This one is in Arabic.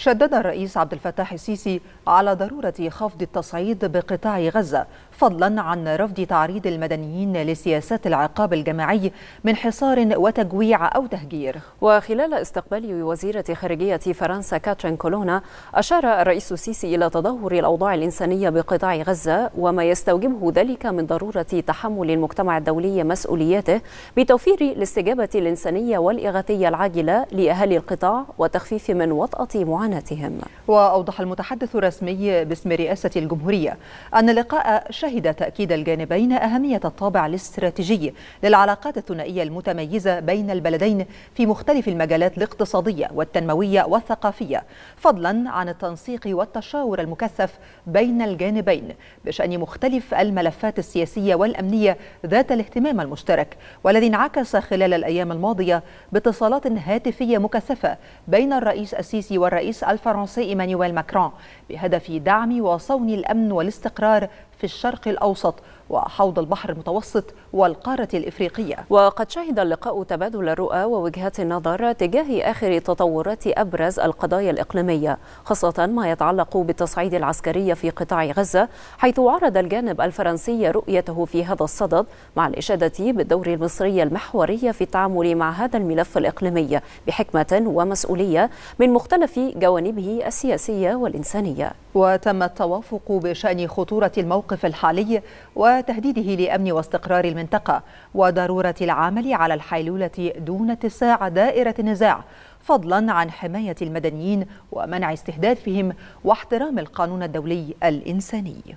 شدد الرئيس عبد الفتاح السيسي على ضرورة خفض التصعيد بقطاع غزة فضلا عن رفض تعريض المدنيين لسياسات العقاب الجماعي من حصار وتجويع أو تهجير وخلال استقبال وزيرة خارجية فرنسا كاترين كولونا أشار الرئيس السيسي إلى تدهور الأوضاع الإنسانية بقطاع غزة وما يستوجبه ذلك من ضرورة تحمل المجتمع الدولي مسؤولياته بتوفير الاستجابة الإنسانية والإغاثية العاجلة لأهالي القطاع وتخفيف من وطأة معاناة معاناتهم وأوضح المتحدث الرسمي باسم رئاسة الجمهورية أن اللقاء شهد تأكيد الجانبين أهمية الطابع الاستراتيجي للعلاقات الثنائية المتميزة بين البلدين في مختلف المجالات الاقتصادية والتنموية والثقافية فضلا عن التنسيق والتشاور المكثف بين الجانبين بشأن مختلف الملفات السياسية والأمنية ذات الاهتمام المشترك والذي انعكس خلال الأيام الماضية باتصالات هاتفية مكثفة بين الرئيس السيسي والرئيس الرئيس الفرنسي إيمانويل ماكرون بهدف دعم وصون الأمن والاستقرار في الشرق الأوسط وحوض البحر المتوسط والقارة الإفريقية وقد شهد اللقاء تبادل الرؤى ووجهات النظر تجاه آخر تطورات أبرز القضايا الإقليمية خاصة ما يتعلق بالتصعيد العسكري في قطاع غزة حيث عرض الجانب الفرنسي رؤيته في هذا الصدد مع الإشادة بالدور المصري المحوري في التعامل مع هذا الملف الإقليمي بحكمة ومسؤولية من مختلف جوانبه السياسية والإنسانية وتم التوافق بشأن خطورة الموقف الموقف الحالي وتهديده لأمن واستقرار المنطقة وضرورة العمل على الحيلولة دون اتساع دائرة النزاع فضلا عن حماية المدنيين ومنع استهدافهم واحترام القانون الدولي الإنساني